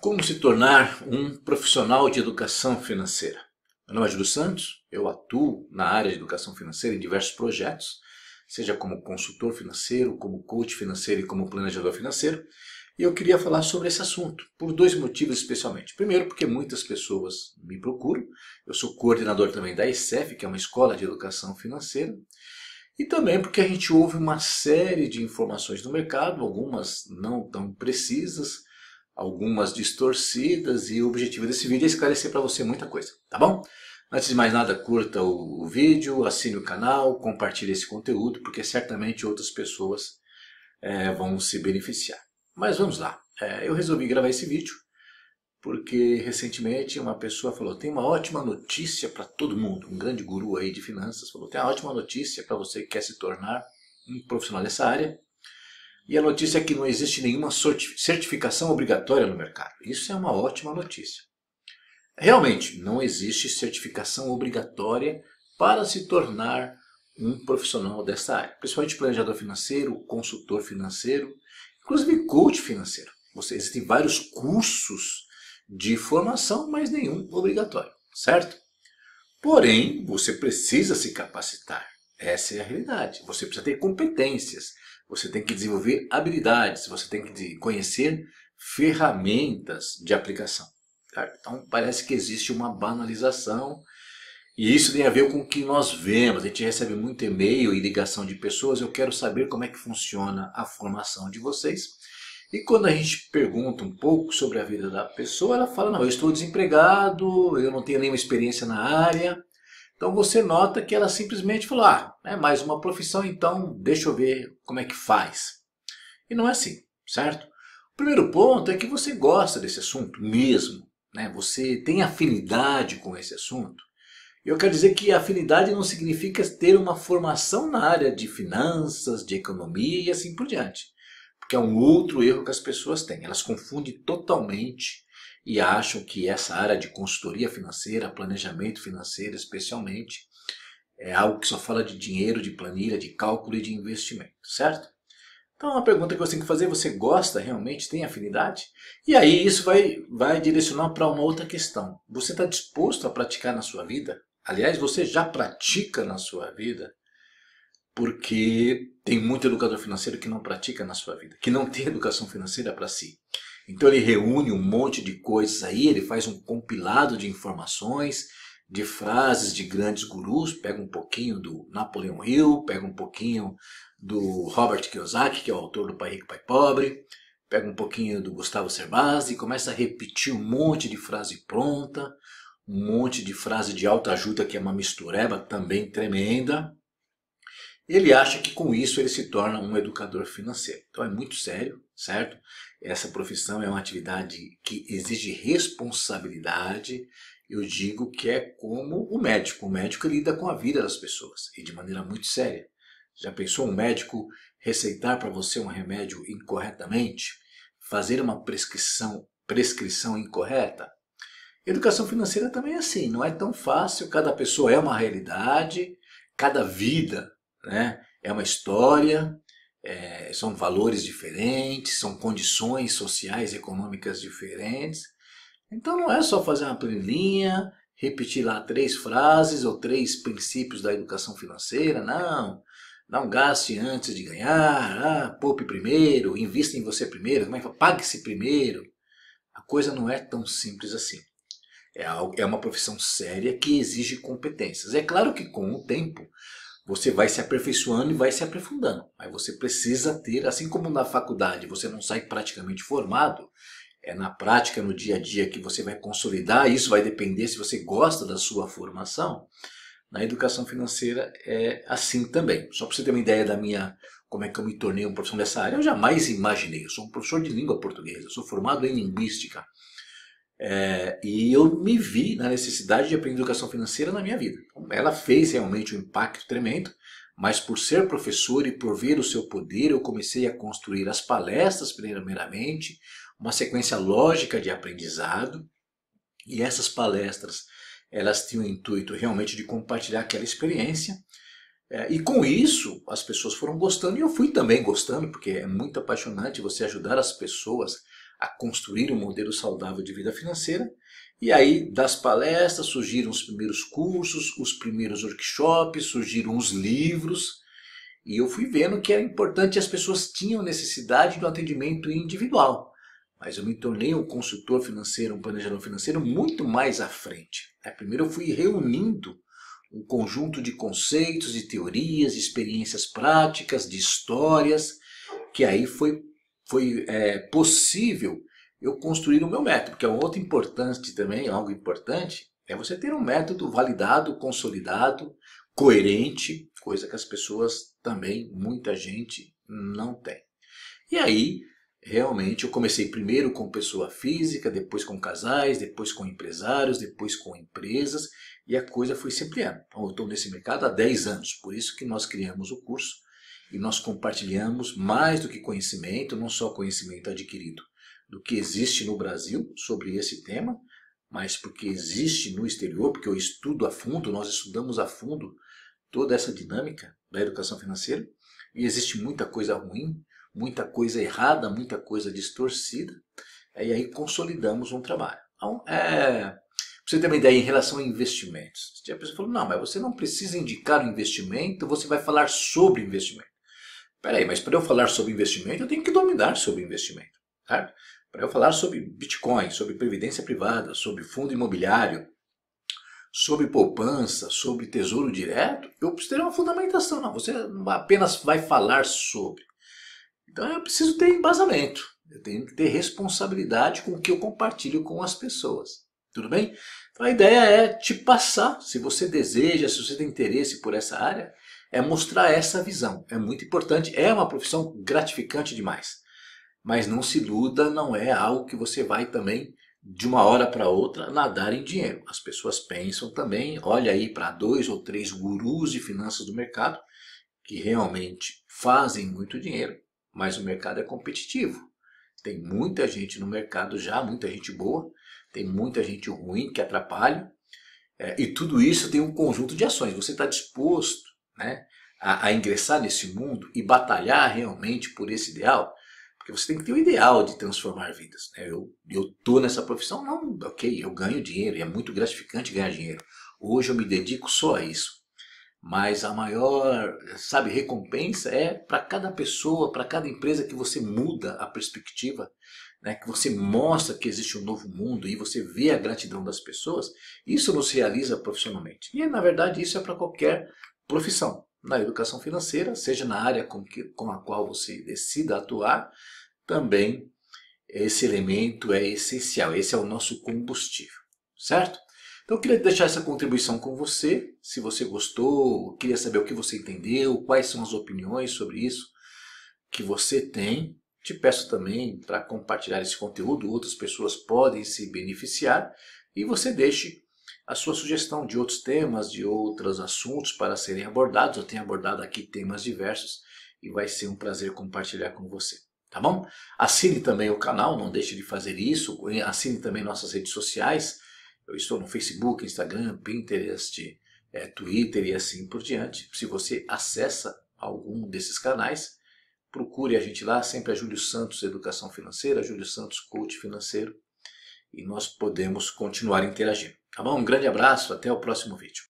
Como se tornar um profissional de educação financeira? Meu nome é Júlio Santos, eu atuo na área de educação financeira em diversos projetos, seja como consultor financeiro, como coach financeiro e como planejador financeiro, e eu queria falar sobre esse assunto por dois motivos especialmente. Primeiro, porque muitas pessoas me procuram, eu sou coordenador também da ECEF, que é uma escola de educação financeira, e também porque a gente ouve uma série de informações no mercado, algumas não tão precisas, algumas distorcidas e o objetivo desse vídeo é esclarecer para você muita coisa, tá bom? Antes de mais nada, curta o, vídeo, assine o canal, compartilhe esse conteúdo, porque certamente outras pessoas é, vão se beneficiar. Mas vamos lá, é, eu resolvi gravar esse vídeo porque recentemente uma pessoa falou, tem uma ótima notícia para todo mundo, um grande guru aí de finanças falou, tem uma ótima notícia para você que quer se tornar um profissional dessa área, e a notícia é que não existe nenhuma certificação obrigatória no mercado. Isso é uma ótima notícia. Realmente, não existe certificação obrigatória para se tornar um profissional dessa área, principalmente planejador financeiro, consultor financeiro, inclusive coach financeiro. Você, existem vários cursos de formação, mas nenhum obrigatório, certo? Porém, você precisa se capacitar. Essa é a realidade. Você precisa ter competências. Você tem que desenvolver habilidades, você tem que conhecer ferramentas de aplicação. Tá? Então parece que existe uma banalização e isso tem a ver com o que nós vemos. A gente recebe muito e-mail e ligação de pessoas. Eu quero saber como é que funciona a formação de vocês. E quando a gente pergunta um pouco sobre a vida da pessoa, ela fala: Não, eu estou desempregado, eu não tenho nenhuma experiência na área, então você nota que ela simplesmente falou: ah, é mais uma profissão, então deixa eu ver como é que faz. E não é assim, certo? O primeiro ponto é que você gosta desse assunto mesmo, né? Você tem afinidade com esse assunto. E eu quero dizer que afinidade não significa ter uma formação na área de finanças, de economia e assim por diante. Porque é um outro erro que as pessoas têm. Elas confundem totalmente e acham que essa área de consultoria financeira, planejamento financeiro especialmente, é algo que só fala de dinheiro, de planilha, de cálculo e de investimento, certo? Então, é uma pergunta que você tem que fazer: você gosta realmente, tem afinidade? E aí, isso vai, vai direcionar para uma outra questão. Você está disposto a praticar na sua vida? Aliás, você já pratica na sua vida? Porque tem muito educador financeiro que não pratica na sua vida, que não tem educação financeira para si. Então ele reúne um monte de coisas aí, ele faz um compilado de informações, de frases de grandes gurus, pega um pouquinho do Napoleon Hill, pega um pouquinho do Robert Kiyosaki, que é o autor do Pai Rico, Pai Pobre, pega um pouquinho do Gustavo e começa a repetir um monte de frase pronta, um monte de frase de alta ajuda que é uma mistureba também tremenda. Ele acha que com isso ele se torna um educador financeiro. Então é muito sério, certo? Essa profissão é uma atividade que exige responsabilidade. Eu digo que é como o médico. O médico lida com a vida das pessoas e de maneira muito séria. Já pensou um médico receitar para você um remédio incorretamente? Fazer uma prescrição, prescrição incorreta? Educação financeira também é assim, não é tão fácil, cada pessoa é uma realidade, cada vida né? É uma história, é, são valores diferentes, são condições sociais e econômicas diferentes. Então não é só fazer uma planilha, repetir lá três frases ou três princípios da educação financeira, não. Não gaste antes de ganhar, ah, poupe primeiro, invista em você primeiro, é pague-se primeiro. A coisa não é tão simples assim. É, é uma profissão séria que exige competências. É claro que com o tempo você vai se aperfeiçoando e vai se aprofundando. Mas você precisa ter, assim como na faculdade você não sai praticamente formado, é na prática, no dia a dia que você vai consolidar, isso vai depender se você gosta da sua formação. Na educação financeira é assim também. Só para você ter uma ideia da minha como é que eu me tornei um profissional dessa área, eu jamais imaginei. Eu sou um professor de língua portuguesa, eu sou formado em linguística. É, e eu me vi na necessidade de aprender educação financeira na minha vida. Então, ela fez realmente um impacto tremendo, mas por ser professor e por ver o seu poder, eu comecei a construir as palestras primeiramente, uma sequência lógica de aprendizado, e essas palestras elas tinham o intuito realmente de compartilhar aquela experiência. É, e com isso, as pessoas foram gostando e eu fui também gostando, porque é muito apaixonante você ajudar as pessoas a construir um modelo saudável de vida financeira. E aí, das palestras, surgiram os primeiros cursos, os primeiros workshops, surgiram os livros. E eu fui vendo que era importante, as pessoas tinham necessidade do atendimento individual. Mas eu me tornei um consultor financeiro, um planejador financeiro muito mais à frente. É, primeiro eu fui reunindo um conjunto de conceitos, de teorias, de experiências práticas, de histórias, que aí foi foi é, possível eu construir o meu método, que é um outro importante também, é algo importante, é você ter um método validado, consolidado, coerente, coisa que as pessoas também, muita gente, não tem. E aí, realmente, eu comecei primeiro com pessoa física, depois com casais, depois com empresários, depois com empresas, e a coisa foi sempre ampliando. Então, eu estou nesse mercado há 10 anos, por isso que nós criamos o curso e nós compartilhamos mais do que conhecimento, não só conhecimento adquirido do que existe no Brasil sobre esse tema, mas porque existe no exterior, porque eu estudo a fundo, nós estudamos a fundo toda essa dinâmica da educação financeira e existe muita coisa ruim, muita coisa errada, muita coisa distorcida, e aí consolidamos um trabalho. Então, é, você tem uma ideia em relação a investimentos. A pessoa falou, não, mas você não precisa indicar o investimento, você vai falar sobre investimento. Peraí, mas para eu falar sobre investimento, eu tenho que dominar sobre investimento. Certo? Para eu falar sobre Bitcoin, sobre previdência privada, sobre fundo imobiliário, sobre poupança, sobre tesouro direto, eu preciso ter uma fundamentação. Não, você apenas vai falar sobre. Então eu preciso ter embasamento. Eu tenho que ter responsabilidade com o que eu compartilho com as pessoas. Tudo bem? Então a ideia é te passar, se você deseja, se você tem interesse por essa área, é mostrar essa visão. É muito importante, é uma profissão gratificante demais. Mas não se iluda, não é algo que você vai também de uma hora para outra nadar em dinheiro. As pessoas pensam também, olha aí para dois ou três gurus de finanças do mercado que realmente fazem muito dinheiro, mas o mercado é competitivo. Tem muita gente no mercado já, muita gente boa, tem muita gente ruim que atrapalha, é, e tudo isso tem um conjunto de ações. Você está disposto né, a, a ingressar nesse mundo e batalhar realmente por esse ideal, porque você tem que ter o ideal de transformar vidas. Né? Eu, estou tô nessa profissão, não, ok, eu ganho dinheiro, e é muito gratificante ganhar dinheiro. Hoje eu me dedico só a isso. Mas a maior, sabe, recompensa é para cada pessoa, para cada empresa que você muda a perspectiva, né? que você mostra que existe um novo mundo e você vê a gratidão das pessoas, isso nos realiza profissionalmente. E na verdade isso é para qualquer profissão na educação financeira, seja na área com, que, com a qual você decida atuar, também esse elemento é essencial, esse é o nosso combustível, certo? Então eu queria deixar essa contribuição com você, se você gostou, queria saber o que você entendeu, quais são as opiniões sobre isso que você tem. Te peço também para compartilhar esse conteúdo, outras pessoas podem se beneficiar e você deixe a sua sugestão de outros temas, de outros assuntos para serem abordados. Eu tenho abordado aqui temas diversos e vai ser um prazer compartilhar com você. Tá bom? Assine também o canal, não deixe de fazer isso. Assine também nossas redes sociais. Eu estou no Facebook, Instagram, Pinterest, é, Twitter e assim por diante. Se você acessa algum desses canais, procure a gente lá. Sempre é Júlio Santos Educação Financeira, Júlio Santos Coach Financeiro. E nós podemos continuar interagindo. Tá bom? Um grande abraço, até o próximo vídeo.